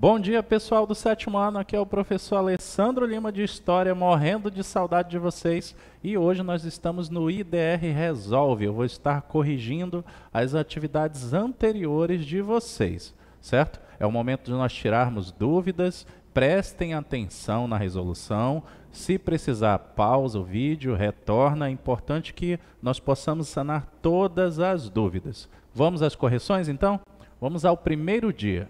Bom dia, pessoal do sétimo ano. Aqui é o professor Alessandro Lima de História, morrendo de saudade de vocês. E hoje nós estamos no IDR Resolve. Eu vou estar corrigindo as atividades anteriores de vocês, certo? É o momento de nós tirarmos dúvidas. Prestem atenção na resolução. Se precisar, pausa o vídeo, retorna. É importante que nós possamos sanar todas as dúvidas. Vamos às correções, então? Vamos ao primeiro dia.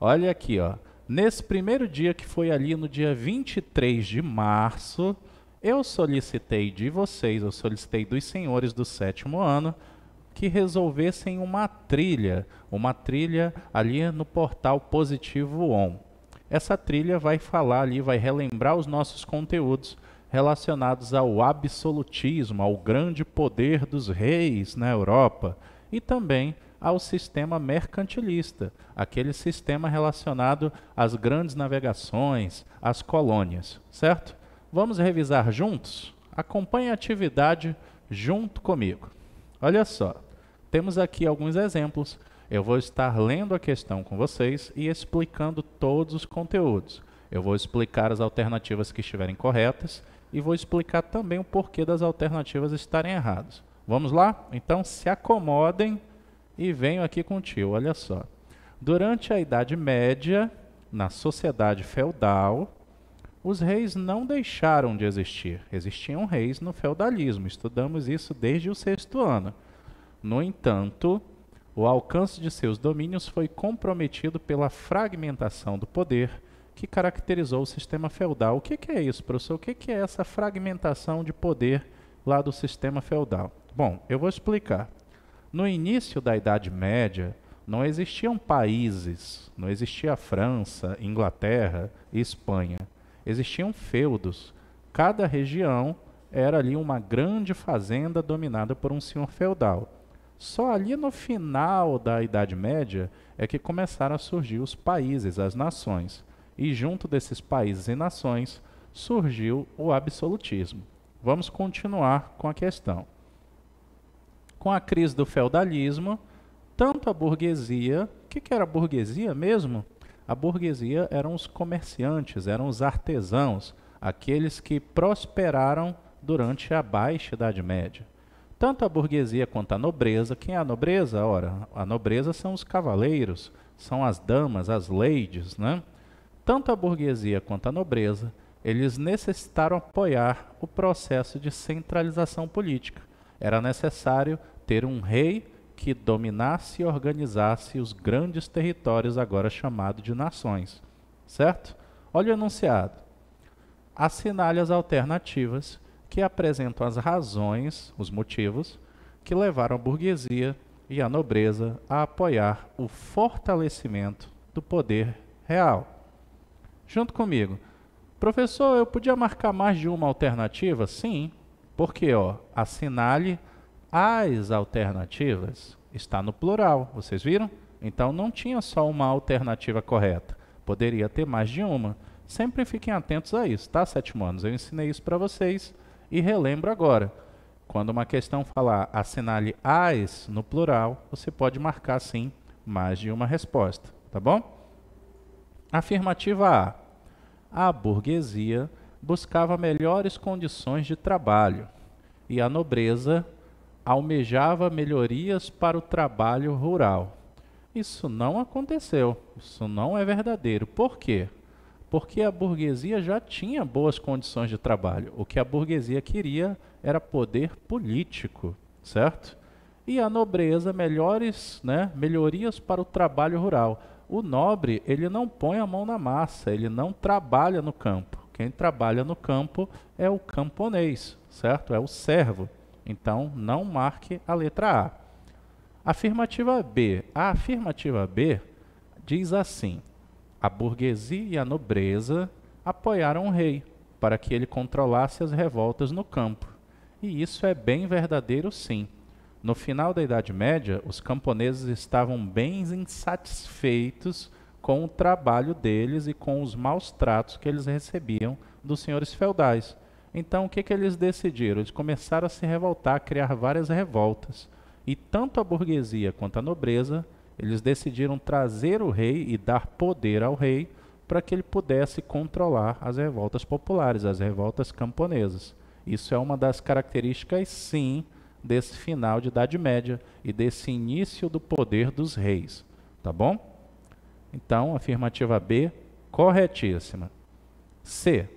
Olha aqui, ó. Nesse primeiro dia que foi ali no dia 23 de março, eu solicitei de vocês, eu solicitei dos senhores do sétimo ano, que resolvessem uma trilha, uma trilha ali no portal Positivo On. Essa trilha vai falar ali, vai relembrar os nossos conteúdos relacionados ao absolutismo, ao grande poder dos reis na Europa e também ao sistema mercantilista, aquele sistema relacionado às grandes navegações, às colônias, certo? Vamos revisar juntos? Acompanhe a atividade junto comigo. Olha só, temos aqui alguns exemplos. Eu vou estar lendo a questão com vocês e explicando todos os conteúdos. Eu vou explicar as alternativas que estiverem corretas e vou explicar também o porquê das alternativas estarem erradas. Vamos lá? Então se acomodem e venho aqui com o tio, olha só. Durante a Idade Média, na sociedade feudal, os reis não deixaram de existir. Existiam reis no feudalismo, estudamos isso desde o sexto ano. No entanto, o alcance de seus domínios foi comprometido pela fragmentação do poder que caracterizou o sistema feudal. O que, que é isso, professor? O que, que é essa fragmentação de poder lá do sistema feudal? Bom, eu vou explicar. No início da Idade Média, não existiam países, não existia França, Inglaterra e Espanha. Existiam feudos. Cada região era ali uma grande fazenda dominada por um senhor feudal. Só ali no final da Idade Média é que começaram a surgir os países, as nações. E junto desses países e nações surgiu o absolutismo. Vamos continuar com a questão com a crise do feudalismo, tanto a burguesia, o que, que era a burguesia mesmo? A burguesia eram os comerciantes, eram os artesãos, aqueles que prosperaram durante a Baixa Idade Média. Tanto a burguesia quanto a nobreza, quem é a nobreza? Ora, a nobreza são os cavaleiros, são as damas, as ladies, né? Tanto a burguesia quanto a nobreza, eles necessitaram apoiar o processo de centralização política era necessário ter um rei que dominasse e organizasse os grandes territórios agora chamados de nações. Certo? Olha o enunciado. Assinale as alternativas que apresentam as razões, os motivos, que levaram a burguesia e a nobreza a apoiar o fortalecimento do poder real. Junto comigo, professor, eu podia marcar mais de uma alternativa? Sim, porque, ó, assinale as alternativas. Está no plural, vocês viram? Então não tinha só uma alternativa correta. Poderia ter mais de uma. Sempre fiquem atentos a isso, tá, sétimo anos? Eu ensinei isso para vocês e relembro agora. Quando uma questão falar assinale as no plural, você pode marcar sim mais de uma resposta, tá bom? Afirmativa A. A burguesia buscava melhores condições de trabalho e a nobreza almejava melhorias para o trabalho rural. Isso não aconteceu, isso não é verdadeiro. Por quê? Porque a burguesia já tinha boas condições de trabalho. O que a burguesia queria era poder político, certo? E a nobreza melhores, né, melhorias para o trabalho rural. O nobre, ele não põe a mão na massa, ele não trabalha no campo quem trabalha no campo é o camponês, certo? É o servo. Então, não marque a letra A. Afirmativa B. A afirmativa B diz assim: a burguesia e a nobreza apoiaram o rei para que ele controlasse as revoltas no campo. E isso é bem verdadeiro, sim. No final da Idade Média, os camponeses estavam bem insatisfeitos com o trabalho deles e com os maus tratos que eles recebiam dos senhores feudais. Então, o que, que eles decidiram? Eles começaram a se revoltar, a criar várias revoltas. E tanto a burguesia quanto a nobreza, eles decidiram trazer o rei e dar poder ao rei para que ele pudesse controlar as revoltas populares, as revoltas camponesas. Isso é uma das características, sim, desse final de Idade Média e desse início do poder dos reis. Tá bom? Então, afirmativa B, corretíssima. C.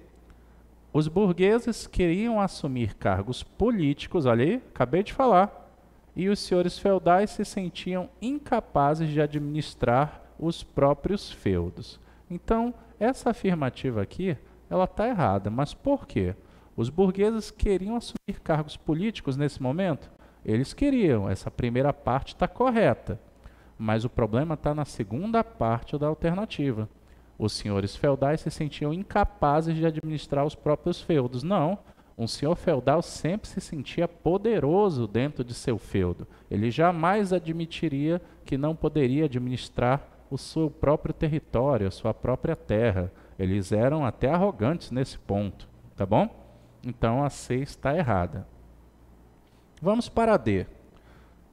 Os burgueses queriam assumir cargos políticos, olha aí, acabei de falar, e os senhores feudais se sentiam incapazes de administrar os próprios feudos. Então, essa afirmativa aqui, ela está errada, mas por quê? Os burgueses queriam assumir cargos políticos nesse momento? Eles queriam, essa primeira parte está correta. Mas o problema está na segunda parte da alternativa. Os senhores feudais se sentiam incapazes de administrar os próprios feudos. Não. Um senhor feudal sempre se sentia poderoso dentro de seu feudo. Ele jamais admitiria que não poderia administrar o seu próprio território, a sua própria terra. Eles eram até arrogantes nesse ponto, tá bom? Então a C está errada. Vamos para D.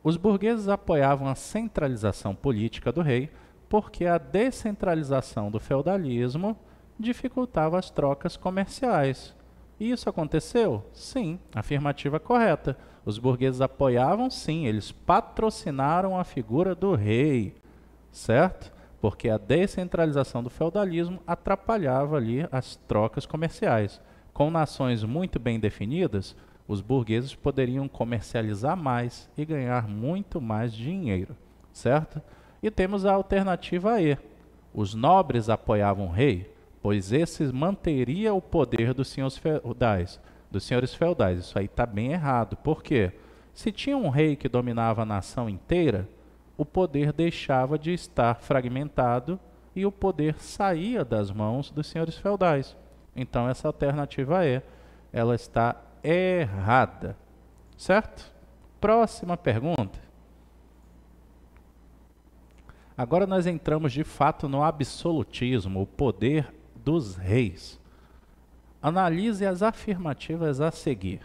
Os burgueses apoiavam a centralização política do rei, porque a descentralização do feudalismo dificultava as trocas comerciais. E isso aconteceu? Sim, afirmativa correta. Os burgueses apoiavam, sim, eles patrocinaram a figura do rei, certo? Porque a descentralização do feudalismo atrapalhava ali as trocas comerciais. Com nações muito bem definidas, os burgueses poderiam comercializar mais e ganhar muito mais dinheiro, certo? E temos a alternativa E. Os nobres apoiavam o rei, pois esse manteria o poder dos senhores feudais. Dos senhores feudais. Isso aí está bem errado. Por quê? Se tinha um rei que dominava a nação inteira, o poder deixava de estar fragmentado e o poder saía das mãos dos senhores feudais. Então essa alternativa E, ela está errada. Certo? Próxima pergunta. Agora nós entramos de fato no absolutismo, o poder dos reis. Analise as afirmativas a seguir.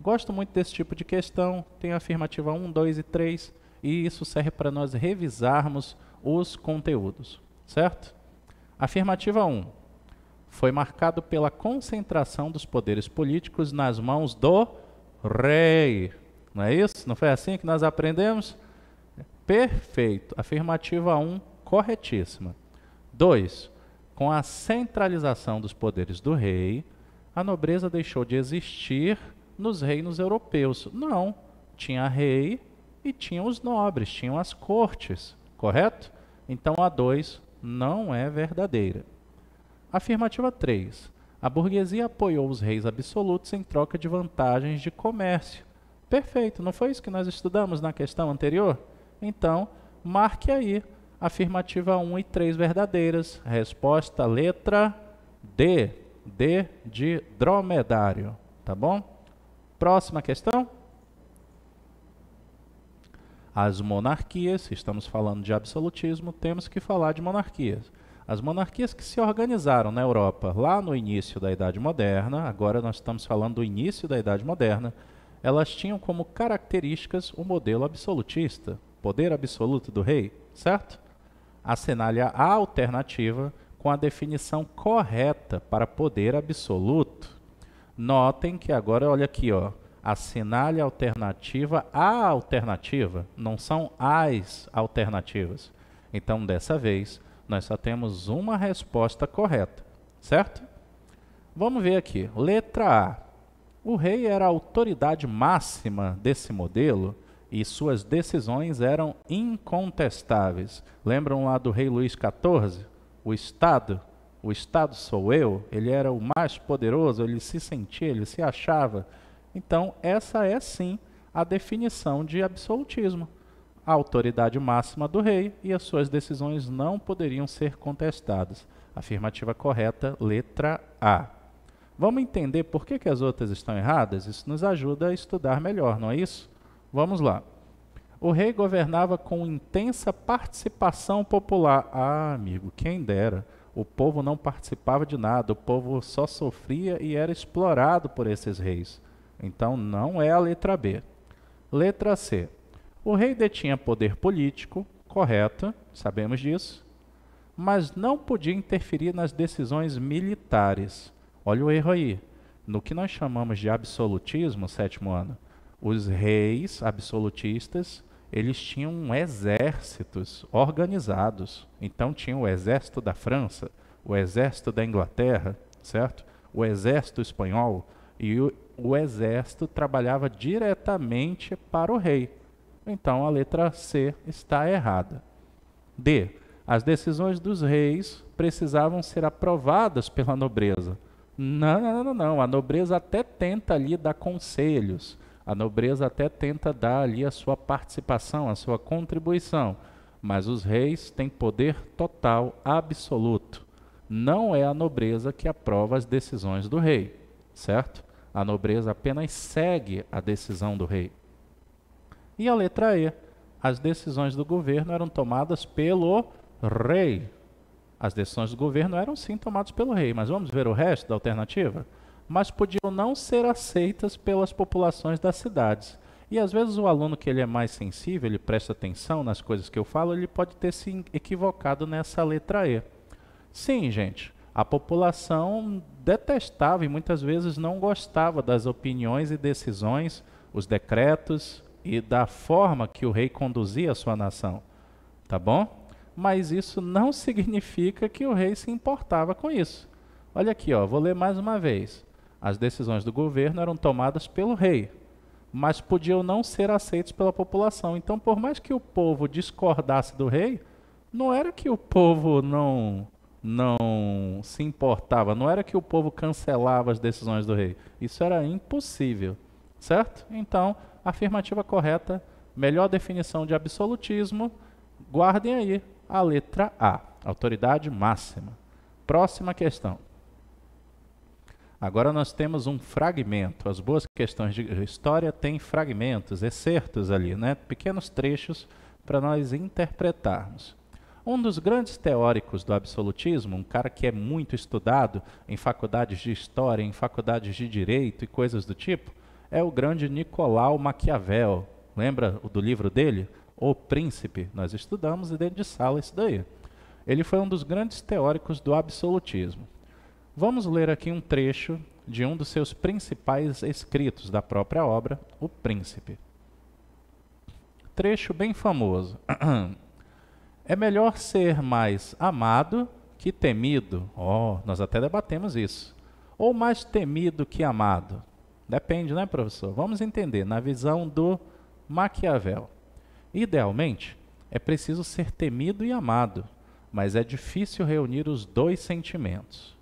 Gosto muito desse tipo de questão, tem a afirmativa 1, 2 e 3, e isso serve para nós revisarmos os conteúdos, certo? Afirmativa 1 foi marcado pela concentração dos poderes políticos nas mãos do rei. Não é isso? Não foi assim que nós aprendemos? Perfeito. Afirmativa 1, corretíssima. 2. Com a centralização dos poderes do rei, a nobreza deixou de existir nos reinos europeus. Não. Tinha rei e tinha os nobres, tinham as cortes, correto? Então a 2 não é verdadeira. Afirmativa 3. A burguesia apoiou os reis absolutos em troca de vantagens de comércio. Perfeito, não foi isso que nós estudamos na questão anterior? Então, marque aí afirmativa 1 e 3 verdadeiras. Resposta letra D, D de dromedário, tá bom? Próxima questão. As monarquias, estamos falando de absolutismo, temos que falar de monarquias. As monarquias que se organizaram na Europa lá no início da Idade Moderna, agora nós estamos falando do início da Idade Moderna, elas tinham como características o modelo absolutista, poder absoluto do rei, certo? A a alternativa com a definição correta para poder absoluto. Notem que agora, olha aqui, ó, assinale a alternativa à alternativa, não são as alternativas. Então, dessa vez, nós só temos uma resposta correta, certo? Vamos ver aqui. Letra A. O rei era a autoridade máxima desse modelo e suas decisões eram incontestáveis. Lembram lá do rei Luís XIV? O Estado, o Estado sou eu, ele era o mais poderoso, ele se sentia, ele se achava. Então, essa é sim a definição de absolutismo a autoridade máxima do rei e as suas decisões não poderiam ser contestadas. Afirmativa correta, letra A. Vamos entender por que, que as outras estão erradas? Isso nos ajuda a estudar melhor, não é isso? Vamos lá. O rei governava com intensa participação popular. Ah, amigo, quem dera. O povo não participava de nada, o povo só sofria e era explorado por esses reis. Então não é a letra B. Letra C. O rei detinha poder político, correto, sabemos disso, mas não podia interferir nas decisões militares. Olha o erro aí. No que nós chamamos de absolutismo, sétimo ano, os reis absolutistas, eles tinham exércitos organizados. Então tinha o exército da França, o exército da Inglaterra, certo? O exército espanhol e o, o exército trabalhava diretamente para o rei. Então a letra C está errada. D. As decisões dos reis precisavam ser aprovadas pela nobreza. Não, não, não, não. A nobreza até tenta ali dar conselhos. A nobreza até tenta dar ali a sua participação, a sua contribuição. Mas os reis têm poder total, absoluto. Não é a nobreza que aprova as decisões do rei, certo? A nobreza apenas segue a decisão do rei. E a letra E. As decisões do governo eram tomadas pelo rei. As decisões do governo eram sim tomadas pelo rei, mas vamos ver o resto da alternativa? Mas podiam não ser aceitas pelas populações das cidades. E às vezes o aluno que ele é mais sensível, ele presta atenção nas coisas que eu falo, ele pode ter se equivocado nessa letra E. Sim, gente, a população detestava e muitas vezes não gostava das opiniões e decisões, os decretos, e da forma que o rei conduzia a sua nação, tá bom? Mas isso não significa que o rei se importava com isso. Olha aqui, ó, vou ler mais uma vez. As decisões do governo eram tomadas pelo rei, mas podiam não ser aceitas pela população. Então, por mais que o povo discordasse do rei, não era que o povo não não se importava, não era que o povo cancelava as decisões do rei. Isso era impossível. Certo? Então, afirmativa correta, melhor definição de absolutismo, guardem aí a letra A, autoridade máxima. Próxima questão. Agora nós temos um fragmento. As boas questões de história têm fragmentos, excertos ali, né? pequenos trechos para nós interpretarmos. Um dos grandes teóricos do absolutismo, um cara que é muito estudado em faculdades de história, em faculdades de direito e coisas do tipo, é o grande Nicolau Maquiavel. Lembra do livro dele? O Príncipe. Nós estudamos e dentro de sala isso daí. Ele foi um dos grandes teóricos do absolutismo. Vamos ler aqui um trecho de um dos seus principais escritos da própria obra, O Príncipe. Trecho bem famoso. É melhor ser mais amado que temido. Oh, nós até debatemos isso. Ou mais temido que amado. Depende, né, professor? Vamos entender, na visão do Maquiavel. Idealmente, é preciso ser temido e amado, mas é difícil reunir os dois sentimentos.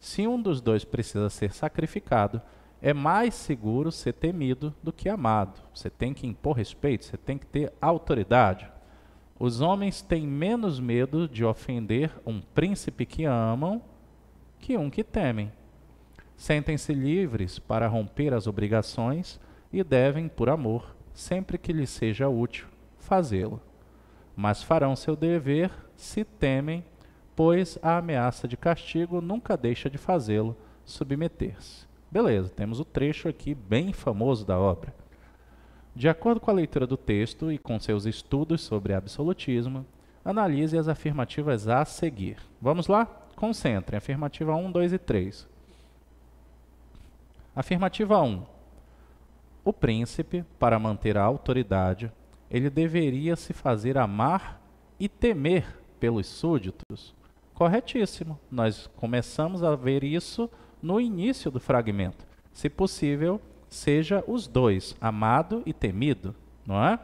Se um dos dois precisa ser sacrificado, é mais seguro ser temido do que amado. Você tem que impor respeito, você tem que ter autoridade. Os homens têm menos medo de ofender um príncipe que amam que um que temem sentem-se livres para romper as obrigações e devem, por amor, sempre que lhes seja útil, fazê-lo. Mas farão seu dever se temem, pois a ameaça de castigo nunca deixa de fazê-lo submeter-se. Beleza, temos o trecho aqui bem famoso da obra. De acordo com a leitura do texto e com seus estudos sobre absolutismo, analise as afirmativas a seguir. Vamos lá? Concentre. Afirmativa 1, 2 e 3. Afirmativa 1. O príncipe, para manter a autoridade, ele deveria se fazer amar e temer pelos súditos. Corretíssimo. Nós começamos a ver isso no início do fragmento. Se possível, seja os dois, amado e temido, não é?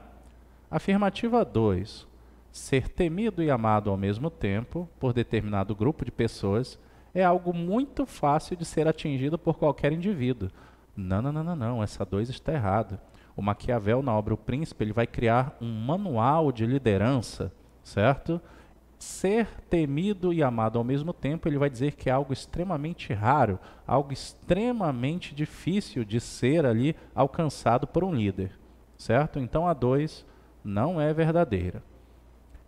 Afirmativa 2. Ser temido e amado ao mesmo tempo por determinado grupo de pessoas é algo muito fácil de ser atingido por qualquer indivíduo. Não, não, não, não, não, essa 2 está errada. O Maquiavel, na obra O Príncipe, ele vai criar um manual de liderança, certo? Ser temido e amado ao mesmo tempo, ele vai dizer que é algo extremamente raro, algo extremamente difícil de ser ali alcançado por um líder, certo? Então a 2 não é verdadeira.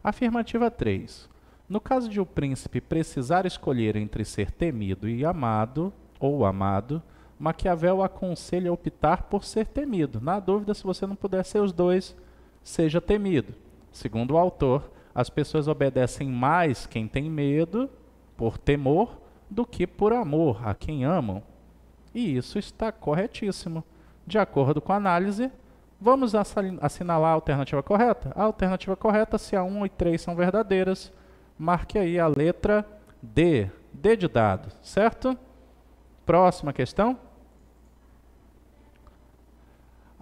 Afirmativa 3. No caso de o príncipe precisar escolher entre ser temido e amado, ou amado, Maquiavel aconselha optar por ser temido. Na dúvida, se você não puder ser os dois, seja temido. Segundo o autor, as pessoas obedecem mais quem tem medo, por temor, do que por amor a quem amam. E isso está corretíssimo. De acordo com a análise, vamos assinalar a alternativa correta? A alternativa correta, se a 1 e 3 são verdadeiras, marque aí a letra D, D de dado, certo? Próxima questão.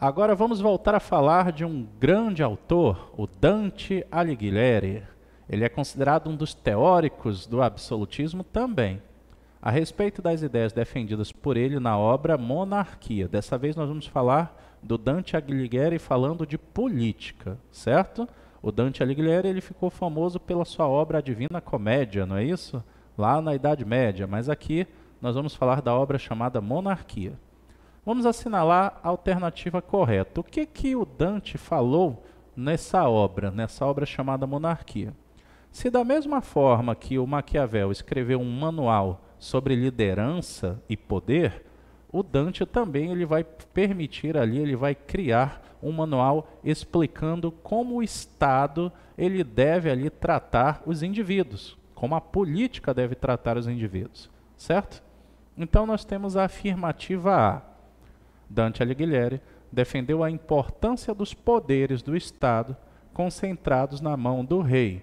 Agora vamos voltar a falar de um grande autor, o Dante Alighieri. Ele é considerado um dos teóricos do absolutismo também. A respeito das ideias defendidas por ele na obra Monarquia, dessa vez nós vamos falar do Dante Alighieri falando de política, certo? O Dante Alighieri ele ficou famoso pela sua obra A Divina Comédia, não é isso? Lá na Idade Média, mas aqui nós vamos falar da obra chamada Monarquia. Vamos assinalar a alternativa correta. O que que o Dante falou nessa obra, nessa obra chamada Monarquia? Se da mesma forma que o Maquiavel escreveu um manual sobre liderança e poder, o Dante também ele vai permitir ali, ele vai criar um manual explicando como o Estado ele deve ali tratar os indivíduos, como a política deve tratar os indivíduos, certo? Então nós temos a afirmativa A. Dante Alighieri defendeu a importância dos poderes do Estado concentrados na mão do rei.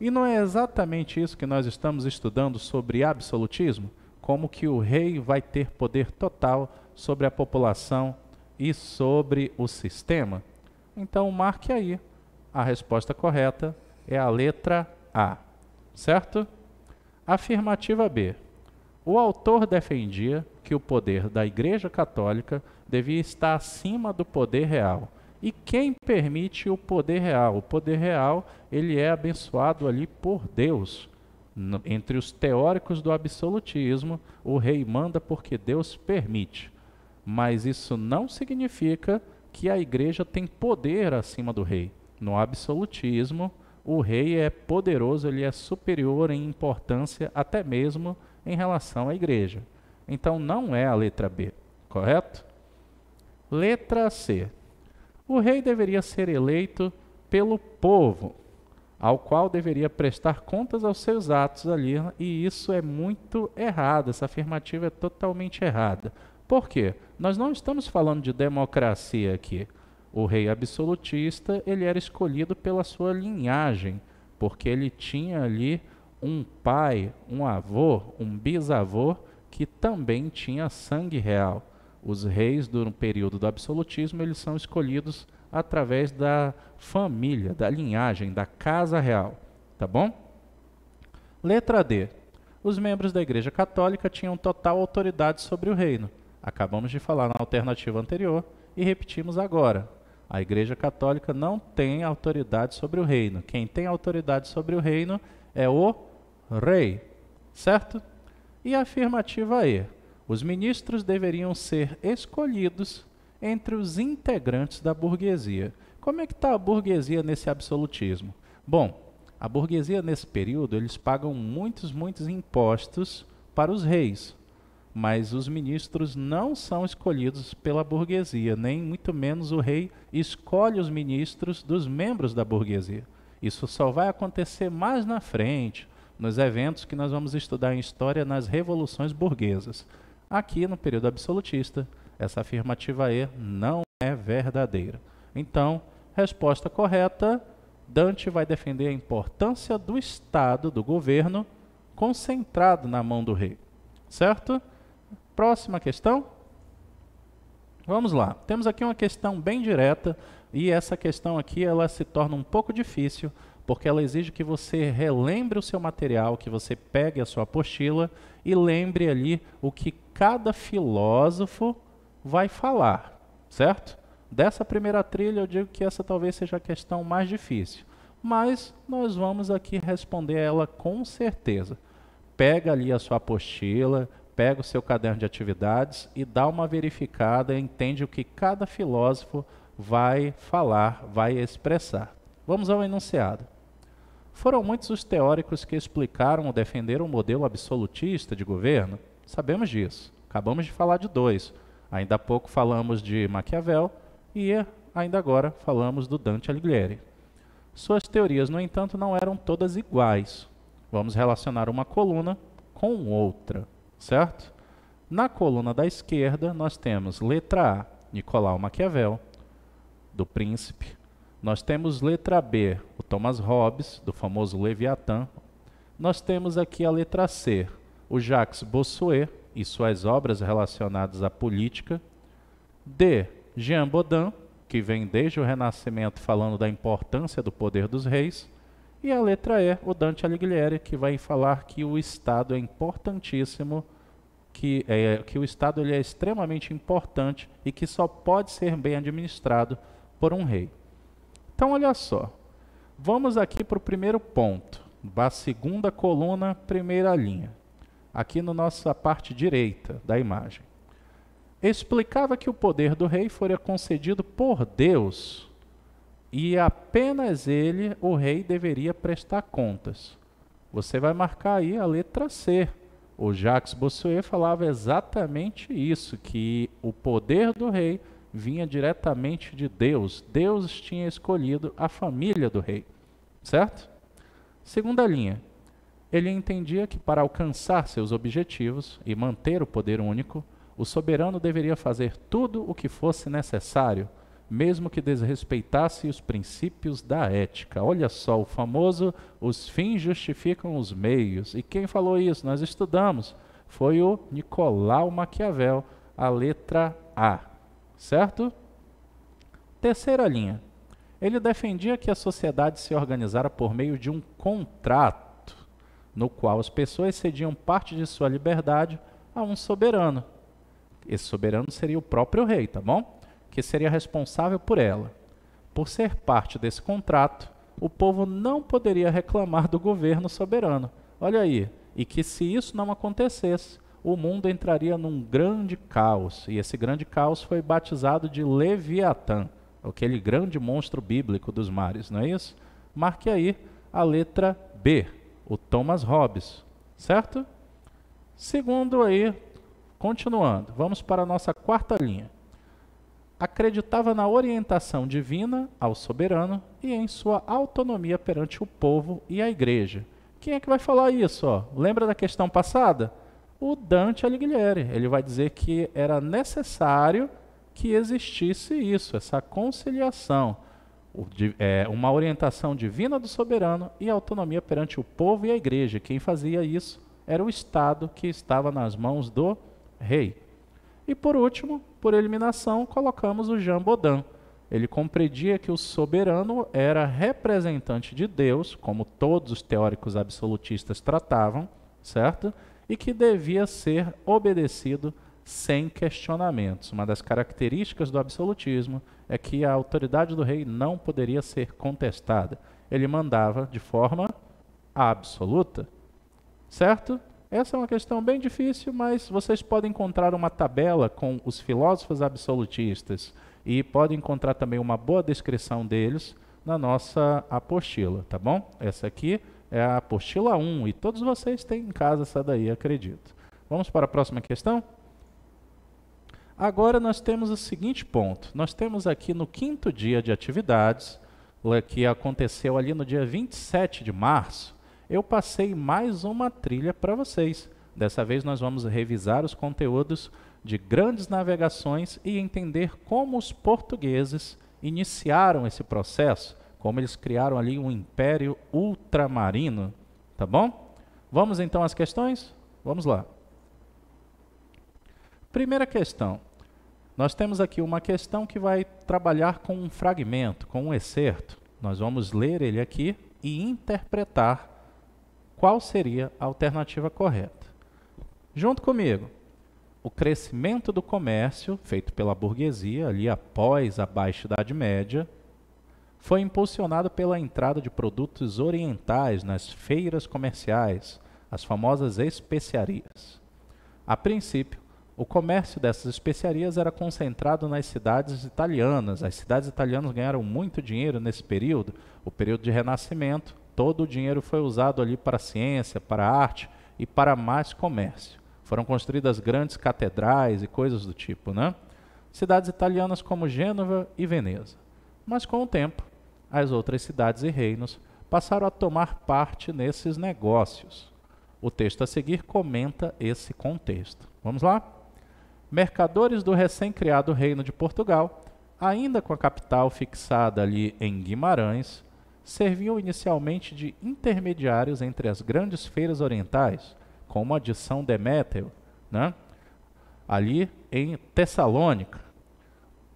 E não é exatamente isso que nós estamos estudando sobre absolutismo? como que o rei vai ter poder total sobre a população e sobre o sistema? Então marque aí. A resposta correta é a letra A, certo? Afirmativa B. O autor defendia que o poder da Igreja Católica devia estar acima do poder real. E quem permite o poder real? O poder real, ele é abençoado ali por Deus. No, entre os teóricos do absolutismo, o rei manda porque Deus permite. Mas isso não significa que a igreja tem poder acima do rei. No absolutismo, o rei é poderoso, ele é superior em importância, até mesmo em relação à igreja. Então não é a letra B, correto? Letra C. O rei deveria ser eleito pelo povo ao qual deveria prestar contas aos seus atos ali, e isso é muito errado, essa afirmativa é totalmente errada. Por quê? Nós não estamos falando de democracia aqui. O rei absolutista, ele era escolhido pela sua linhagem, porque ele tinha ali um pai, um avô, um bisavô que também tinha sangue real. Os reis do período do absolutismo, eles são escolhidos através da família, da linhagem, da casa real, tá bom? Letra D. Os membros da Igreja Católica tinham total autoridade sobre o reino. Acabamos de falar na alternativa anterior e repetimos agora. A Igreja Católica não tem autoridade sobre o reino. Quem tem autoridade sobre o reino é o rei, certo? E a afirmativa E. É, os ministros deveriam ser escolhidos entre os integrantes da burguesia. Como é que está a burguesia nesse absolutismo? Bom, a burguesia nesse período eles pagam muitos, muitos impostos para os reis, mas os ministros não são escolhidos pela burguesia, nem muito menos o rei escolhe os ministros dos membros da burguesia. Isso só vai acontecer mais na frente, nos eventos que nós vamos estudar em história nas revoluções burguesas. Aqui no período absolutista, essa afirmativa E não é verdadeira. Então, resposta correta, Dante vai defender a importância do Estado, do governo, concentrado na mão do rei. Certo? Próxima questão. Vamos lá. Temos aqui uma questão bem direta e essa questão aqui ela se torna um pouco difícil porque ela exige que você relembre o seu material, que você pegue a sua apostila e lembre ali o que cada filósofo vai falar, certo? Dessa primeira trilha, eu digo que essa talvez seja a questão mais difícil, mas nós vamos aqui responder ela com certeza. Pega ali a sua apostila, pega o seu caderno de atividades e dá uma verificada, entende o que cada filósofo vai falar, vai expressar. Vamos ao enunciado. Foram muitos os teóricos que explicaram ou defenderam o modelo absolutista de governo? Sabemos disso. Acabamos de falar de dois Ainda há pouco falamos de Maquiavel e ainda agora falamos do Dante Alighieri. Suas teorias, no entanto, não eram todas iguais. Vamos relacionar uma coluna com outra, certo? Na coluna da esquerda, nós temos letra A, Nicolau Maquiavel, do Príncipe. Nós temos letra B, o Thomas Hobbes, do famoso Leviatã. Nós temos aqui a letra C, o Jacques Bossuet, e suas obras relacionadas à política. D. Jean Baudin, que vem desde o Renascimento falando da importância do poder dos reis. E a letra E, o Dante Alighieri, que vai falar que o Estado é importantíssimo, que, é, que o Estado ele é extremamente importante e que só pode ser bem administrado por um rei. Então, olha só. Vamos aqui para o primeiro ponto, da segunda coluna, primeira linha aqui na nossa parte direita da imagem. Explicava que o poder do rei fora concedido por Deus e apenas ele, o rei, deveria prestar contas. Você vai marcar aí a letra C. O Jacques Bossuet falava exatamente isso, que o poder do rei vinha diretamente de Deus. Deus tinha escolhido a família do rei, certo? Segunda linha, ele entendia que, para alcançar seus objetivos e manter o poder único, o soberano deveria fazer tudo o que fosse necessário, mesmo que desrespeitasse os princípios da ética. Olha só, o famoso: os fins justificam os meios. E quem falou isso? Nós estudamos. Foi o Nicolau Maquiavel, a letra A. Certo? Terceira linha. Ele defendia que a sociedade se organizara por meio de um contrato no qual as pessoas cediam parte de sua liberdade a um soberano. Esse soberano seria o próprio rei, tá bom? Que seria responsável por ela. Por ser parte desse contrato, o povo não poderia reclamar do governo soberano. Olha aí, e que se isso não acontecesse, o mundo entraria num grande caos, e esse grande caos foi batizado de Leviatã, aquele grande monstro bíblico dos mares, não é isso? Marque aí a letra B o Thomas Hobbes, certo? Segundo aí, continuando, vamos para a nossa quarta linha. Acreditava na orientação divina ao soberano e em sua autonomia perante o povo e a igreja. Quem é que vai falar isso? Ó? Lembra da questão passada? O Dante Alighieri. Ele vai dizer que era necessário que existisse isso, essa conciliação é, uma orientação divina do soberano e autonomia perante o povo e a igreja. Quem fazia isso era o Estado que estava nas mãos do rei. E por último, por eliminação, colocamos o Jean Baudin. Ele compreendia que o soberano era representante de Deus, como todos os teóricos absolutistas tratavam, certo? E que devia ser obedecido sem questionamentos. Uma das características do absolutismo é que a autoridade do rei não poderia ser contestada. Ele mandava de forma absoluta. Certo? Essa é uma questão bem difícil, mas vocês podem encontrar uma tabela com os filósofos absolutistas e podem encontrar também uma boa descrição deles na nossa apostila, tá bom? Essa aqui é a apostila 1 e todos vocês têm em casa essa daí, acredito. Vamos para a próxima questão? Agora nós temos o seguinte ponto: nós temos aqui no quinto dia de atividades, que aconteceu ali no dia 27 de março, eu passei mais uma trilha para vocês. Dessa vez nós vamos revisar os conteúdos de grandes navegações e entender como os portugueses iniciaram esse processo, como eles criaram ali um império ultramarino, tá bom? Vamos então às questões? Vamos lá. Primeira questão: nós temos aqui uma questão que vai trabalhar com um fragmento, com um excerto. Nós vamos ler ele aqui e interpretar qual seria a alternativa correta. Junto comigo, o crescimento do comércio, feito pela burguesia ali após a Baixa Idade Média, foi impulsionado pela entrada de produtos orientais nas feiras comerciais, as famosas especiarias. A princípio, o comércio dessas especiarias era concentrado nas cidades italianas. As cidades italianas ganharam muito dinheiro nesse período, o período de renascimento. Todo o dinheiro foi usado ali para a ciência, para a arte e para mais comércio. Foram construídas grandes catedrais e coisas do tipo, né? Cidades italianas como Gênova e Veneza. Mas com o tempo, as outras cidades e reinos passaram a tomar parte nesses negócios. O texto a seguir comenta esse contexto. Vamos lá? mercadores do recém-criado Reino de Portugal, ainda com a capital fixada ali em Guimarães, serviam inicialmente de intermediários entre as grandes feiras orientais, como a de São Demétrio, né? ali em Tessalônica.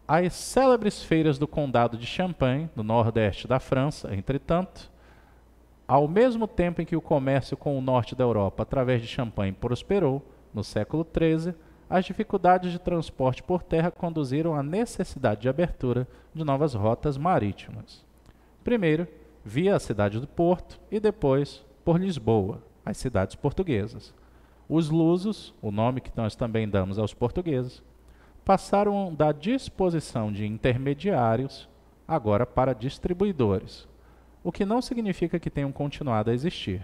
As célebres feiras do Condado de Champagne, no nordeste da França, entretanto, ao mesmo tempo em que o comércio com o norte da Europa através de Champagne prosperou, no século XIII, as dificuldades de transporte por terra conduziram à necessidade de abertura de novas rotas marítimas. Primeiro, via a cidade do Porto e depois por Lisboa, as cidades portuguesas. Os lusos, o nome que nós também damos aos portugueses, passaram da disposição de intermediários agora para distribuidores, o que não significa que tenham continuado a existir,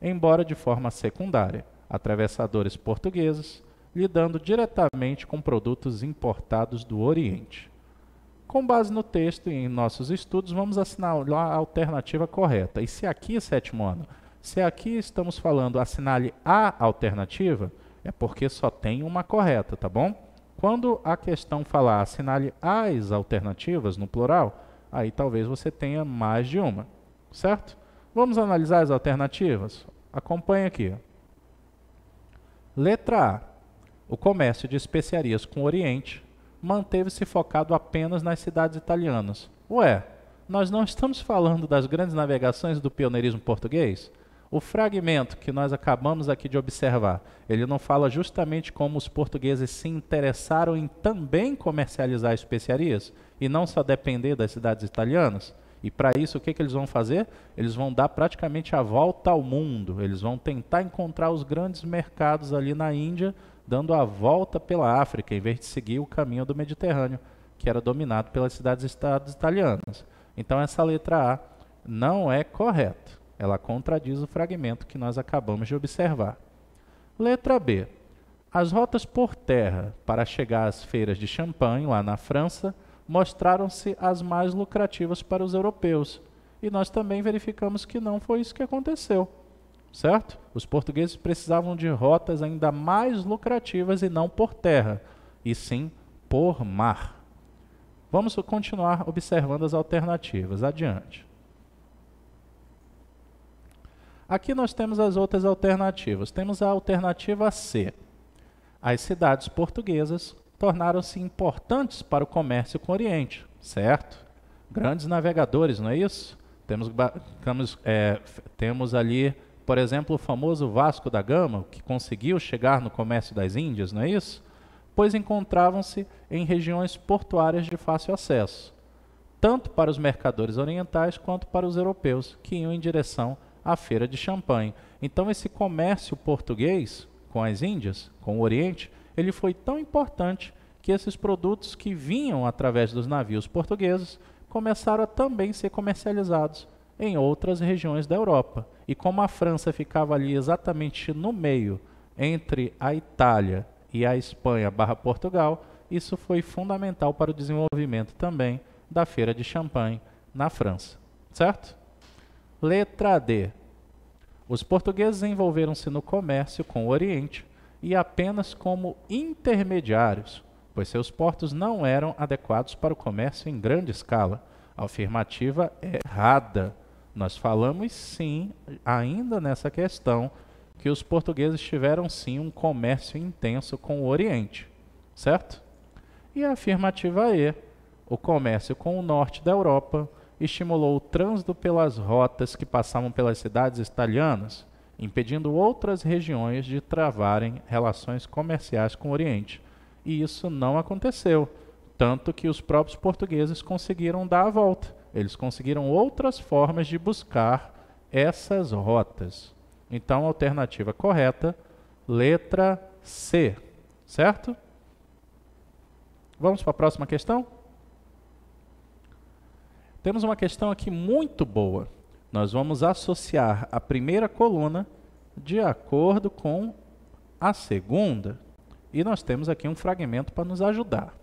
embora de forma secundária, atravessadores portugueses lidando diretamente com produtos importados do Oriente. Com base no texto e em nossos estudos, vamos assinalar a alternativa correta. E se aqui, é sétimo ano, se aqui estamos falando assinale a alternativa, é porque só tem uma correta, tá bom? Quando a questão falar assinale as alternativas no plural, aí talvez você tenha mais de uma, certo? Vamos analisar as alternativas? Acompanhe aqui. Letra A. O comércio de especiarias com o Oriente manteve-se focado apenas nas cidades italianas. Ué, nós não estamos falando das grandes navegações do pioneirismo português? O fragmento que nós acabamos aqui de observar, ele não fala justamente como os portugueses se interessaram em também comercializar especiarias e não só depender das cidades italianas? E para isso, o que, que eles vão fazer? Eles vão dar praticamente a volta ao mundo. Eles vão tentar encontrar os grandes mercados ali na Índia dando a volta pela África, em vez de seguir o caminho do Mediterrâneo, que era dominado pelas cidades-estados italianas. Então, essa letra A não é correta. Ela contradiz o fragmento que nós acabamos de observar. Letra B. As rotas por terra para chegar às feiras de Champagne, lá na França, mostraram-se as mais lucrativas para os europeus. E nós também verificamos que não foi isso que aconteceu certo? Os portugueses precisavam de rotas ainda mais lucrativas e não por terra, e sim por mar. Vamos continuar observando as alternativas. Adiante. Aqui nós temos as outras alternativas. Temos a alternativa C. As cidades portuguesas tornaram-se importantes para o comércio com o Oriente, certo? Grandes navegadores, não é isso? Temos, temos, é, temos ali por exemplo, o famoso Vasco da Gama, que conseguiu chegar no comércio das Índias, não é isso? Pois encontravam-se em regiões portuárias de fácil acesso, tanto para os mercadores orientais quanto para os europeus, que iam em direção à feira de Champagne. Então, esse comércio português com as Índias, com o Oriente, ele foi tão importante que esses produtos que vinham através dos navios portugueses começaram a também ser comercializados em outras regiões da Europa. E como a França ficava ali exatamente no meio, entre a Itália e a Espanha barra Portugal, isso foi fundamental para o desenvolvimento também da feira de Champagne na França. Certo? Letra D. Os portugueses envolveram-se no comércio com o Oriente e apenas como intermediários, pois seus portos não eram adequados para o comércio em grande escala. A afirmativa é errada. Nós falamos sim, ainda nessa questão, que os portugueses tiveram sim um comércio intenso com o Oriente, certo? E a afirmativa E, é, o comércio com o norte da Europa estimulou o trânsito pelas rotas que passavam pelas cidades italianas, impedindo outras regiões de travarem relações comerciais com o Oriente. E isso não aconteceu, tanto que os próprios portugueses conseguiram dar a volta eles conseguiram outras formas de buscar essas rotas. Então, a alternativa correta, letra C, certo? Vamos para a próxima questão? Temos uma questão aqui muito boa. Nós vamos associar a primeira coluna de acordo com a segunda. E nós temos aqui um fragmento para nos ajudar.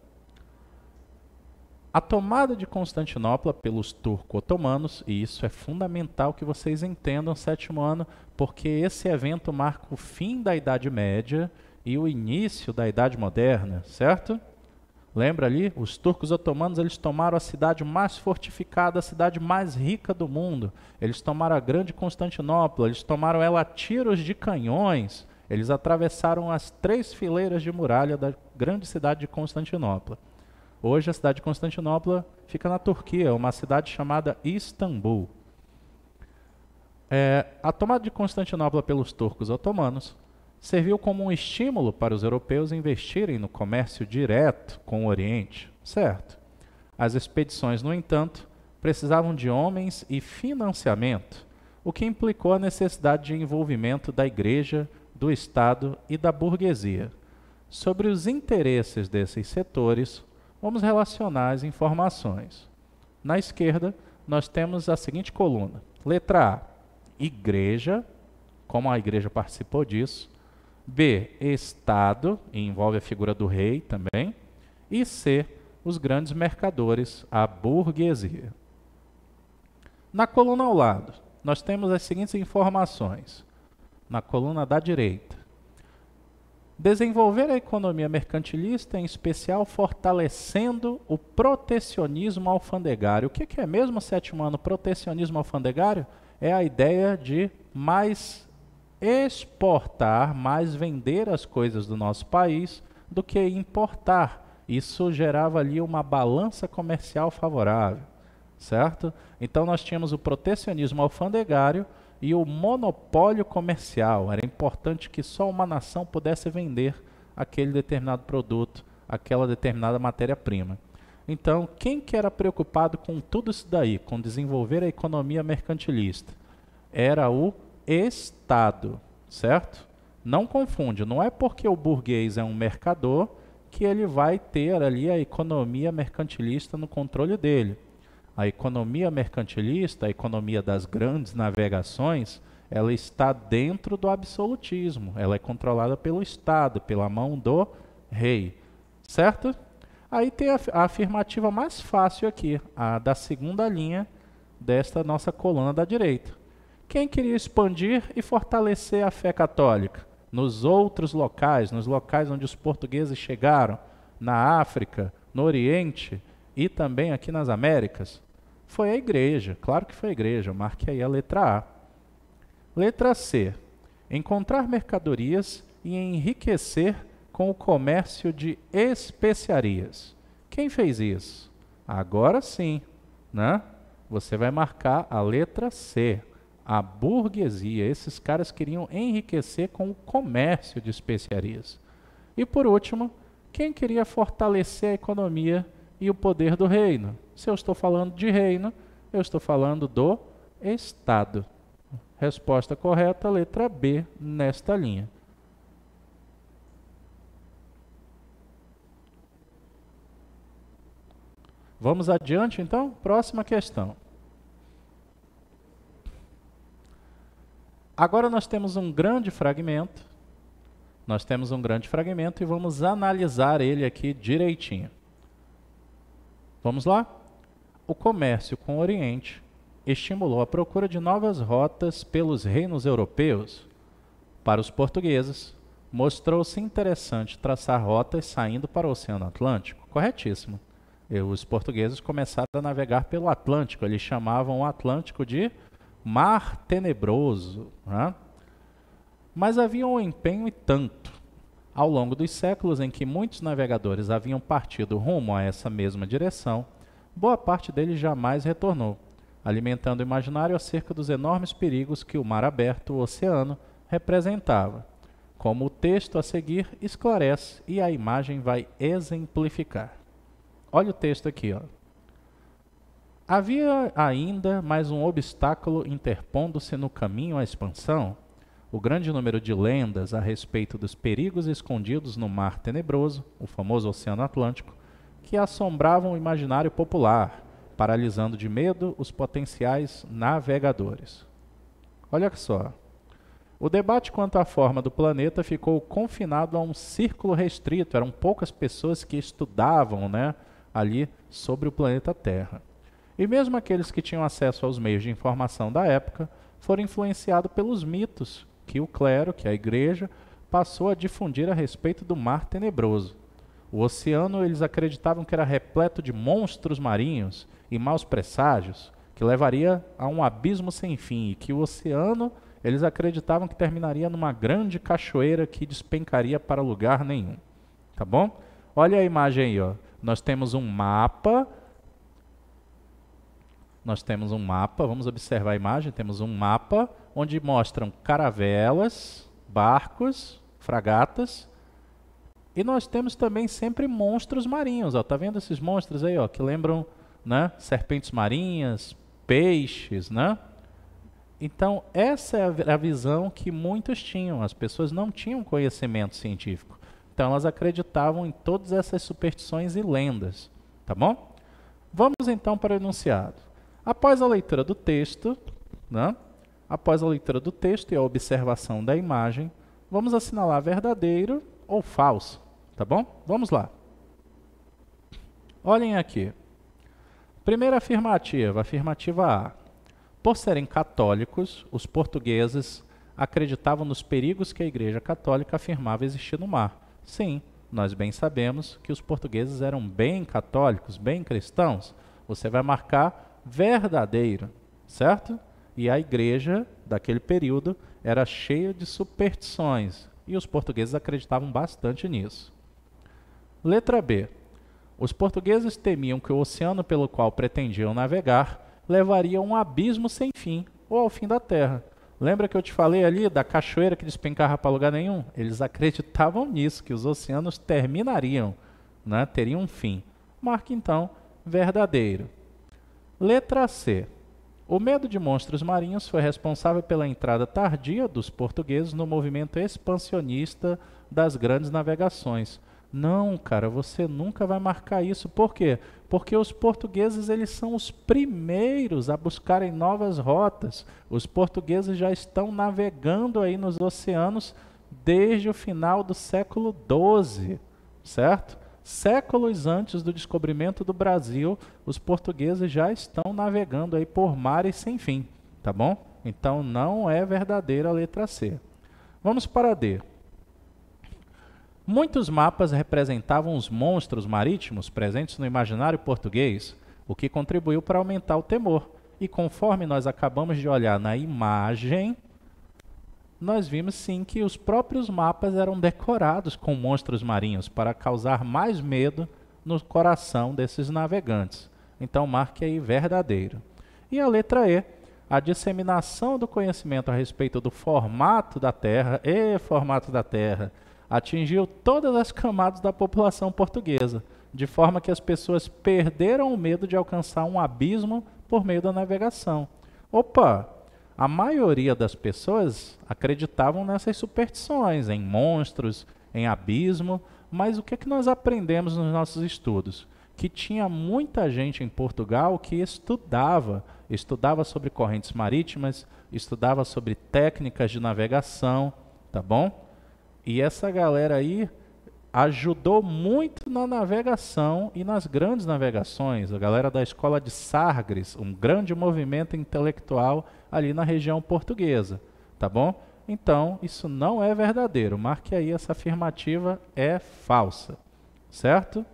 A tomada de Constantinopla pelos turco-otomanos, e isso é fundamental que vocês entendam, sétimo ano, porque esse evento marca o fim da Idade Média e o início da Idade Moderna, certo? Lembra ali? Os turcos otomanos eles tomaram a cidade mais fortificada, a cidade mais rica do mundo. Eles tomaram a grande Constantinopla, eles tomaram ela a tiros de canhões. Eles atravessaram as três fileiras de muralha da grande cidade de Constantinopla. Hoje a cidade de Constantinopla fica na Turquia, uma cidade chamada Istambul. É, a tomada de Constantinopla pelos turcos otomanos serviu como um estímulo para os europeus investirem no comércio direto com o Oriente, certo? As expedições, no entanto, precisavam de homens e financiamento, o que implicou a necessidade de envolvimento da igreja, do Estado e da burguesia. Sobre os interesses desses setores, Vamos relacionar as informações. Na esquerda, nós temos a seguinte coluna: letra A, igreja, como a igreja participou disso. B, estado, e envolve a figura do rei também. E C, os grandes mercadores, a burguesia. Na coluna ao lado, nós temos as seguintes informações. Na coluna da direita, Desenvolver a economia mercantilista, em especial fortalecendo o protecionismo alfandegário. O que, que é mesmo, sétimo ano, protecionismo alfandegário? É a ideia de mais exportar, mais vender as coisas do nosso país do que importar. Isso gerava ali uma balança comercial favorável, certo? Então nós tínhamos o protecionismo alfandegário e o monopólio comercial. Era importante que só uma nação pudesse vender aquele determinado produto, aquela determinada matéria-prima. Então, quem que era preocupado com tudo isso daí, com desenvolver a economia mercantilista? Era o Estado, certo? Não confunde, não é porque o burguês é um mercador que ele vai ter ali a economia mercantilista no controle dele. A economia mercantilista, a economia das grandes navegações, ela está dentro do absolutismo. Ela é controlada pelo Estado, pela mão do rei. Certo? Aí tem a, a afirmativa mais fácil aqui, a da segunda linha desta nossa coluna da direita. Quem queria expandir e fortalecer a fé católica? Nos outros locais, nos locais onde os portugueses chegaram, na África, no Oriente e também aqui nas Américas. Foi a igreja, claro que foi a igreja, Marque aí a letra A. Letra C. Encontrar mercadorias e enriquecer com o comércio de especiarias. Quem fez isso? Agora sim, né? Você vai marcar a letra C. A burguesia. Esses caras queriam enriquecer com o comércio de especiarias. E por último, quem queria fortalecer a economia e o poder do reino? Se eu estou falando de reino, eu estou falando do Estado. Resposta correta, letra B, nesta linha. Vamos adiante então? Próxima questão. Agora nós temos um grande fragmento. Nós temos um grande fragmento e vamos analisar ele aqui direitinho. Vamos lá? o comércio com o Oriente estimulou a procura de novas rotas pelos reinos europeus. Para os portugueses, mostrou-se interessante traçar rotas saindo para o Oceano Atlântico. Corretíssimo. E os portugueses começaram a navegar pelo Atlântico. Eles chamavam o Atlântico de Mar Tenebroso. Né? Mas havia um empenho e tanto. Ao longo dos séculos em que muitos navegadores haviam partido rumo a essa mesma direção, boa parte deles jamais retornou, alimentando o imaginário acerca dos enormes perigos que o mar aberto, o oceano, representava, como o texto a seguir esclarece e a imagem vai exemplificar. Olha o texto aqui, ó. Havia ainda mais um obstáculo interpondo-se no caminho à expansão, o grande número de lendas a respeito dos perigos escondidos no mar tenebroso, o famoso Oceano Atlântico, que assombravam o imaginário popular, paralisando de medo os potenciais navegadores. Olha só. O debate quanto à forma do planeta ficou confinado a um círculo restrito, eram poucas pessoas que estudavam né, ali sobre o planeta Terra. E mesmo aqueles que tinham acesso aos meios de informação da época foram influenciados pelos mitos que o clero, que a igreja, passou a difundir a respeito do mar tenebroso. O oceano eles acreditavam que era repleto de monstros marinhos e maus presságios, que levaria a um abismo sem fim, e que o oceano eles acreditavam que terminaria numa grande cachoeira que despencaria para lugar nenhum. Tá bom? Olha a imagem aí, ó. Nós temos um mapa. Nós temos um mapa, vamos observar a imagem, temos um mapa onde mostram caravelas, barcos, fragatas e nós temos também sempre monstros marinhos, ó. Tá vendo esses monstros aí, ó, que lembram, né, serpentes marinhas, peixes, né? Então, essa é a visão que muitos tinham. As pessoas não tinham conhecimento científico. Então, elas acreditavam em todas essas superstições e lendas, tá bom? Vamos então para o enunciado. Após a leitura do texto, né? Após a leitura do texto e a observação da imagem, vamos assinalar verdadeiro ou falso. Tá bom? Vamos lá. Olhem aqui. Primeira afirmativa, afirmativa A. Por serem católicos, os portugueses acreditavam nos perigos que a Igreja Católica afirmava existir no mar. Sim, nós bem sabemos que os portugueses eram bem católicos, bem cristãos. Você vai marcar verdadeiro, certo? E a igreja daquele período era cheia de superstições e os portugueses acreditavam bastante nisso. Letra B. Os portugueses temiam que o oceano pelo qual pretendiam navegar levaria a um abismo sem fim ou ao fim da terra. Lembra que eu te falei ali da cachoeira que despencava para lugar nenhum? Eles acreditavam nisso, que os oceanos terminariam, né? teriam um fim. Marque então verdadeiro. Letra C. O medo de monstros marinhos foi responsável pela entrada tardia dos portugueses no movimento expansionista das grandes navegações, não, cara, você nunca vai marcar isso. Por quê? Porque os portugueses eles são os primeiros a buscarem novas rotas. Os portugueses já estão navegando aí nos oceanos desde o final do século XII, certo? Séculos antes do descobrimento do Brasil, os portugueses já estão navegando aí por mares sem fim, tá bom? Então não é verdadeira a letra C. Vamos para D. Muitos mapas representavam os monstros marítimos presentes no imaginário português, o que contribuiu para aumentar o temor. E conforme nós acabamos de olhar na imagem, nós vimos sim que os próprios mapas eram decorados com monstros marinhos para causar mais medo no coração desses navegantes. Então marque aí verdadeiro. E a letra E, a disseminação do conhecimento a respeito do formato da Terra e formato da Terra atingiu todas as camadas da população portuguesa, de forma que as pessoas perderam o medo de alcançar um abismo por meio da navegação. Opa! A maioria das pessoas acreditavam nessas superstições, em monstros, em abismo, mas o que, é que nós aprendemos nos nossos estudos? Que tinha muita gente em Portugal que estudava, estudava sobre correntes marítimas, estudava sobre técnicas de navegação, tá bom? E essa galera aí ajudou muito na navegação e nas grandes navegações. A galera da escola de Sargres, um grande movimento intelectual ali na região portuguesa, tá bom? Então, isso não é verdadeiro. Marque aí essa afirmativa é falsa, certo?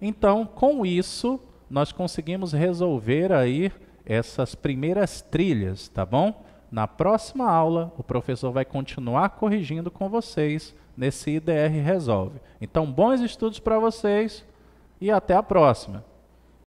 Então, com isso, nós conseguimos resolver aí essas primeiras trilhas, tá bom? Na próxima aula, o professor vai continuar corrigindo com vocês nesse IDR Resolve. Então, bons estudos para vocês e até a próxima!